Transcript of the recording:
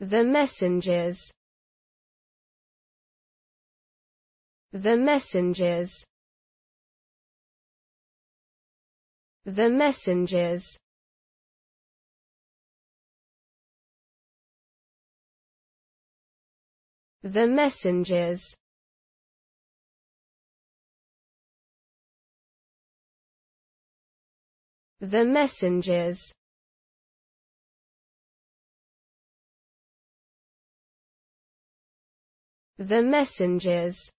The Messengers The Messengers The Messengers The Messengers The Messengers the messengers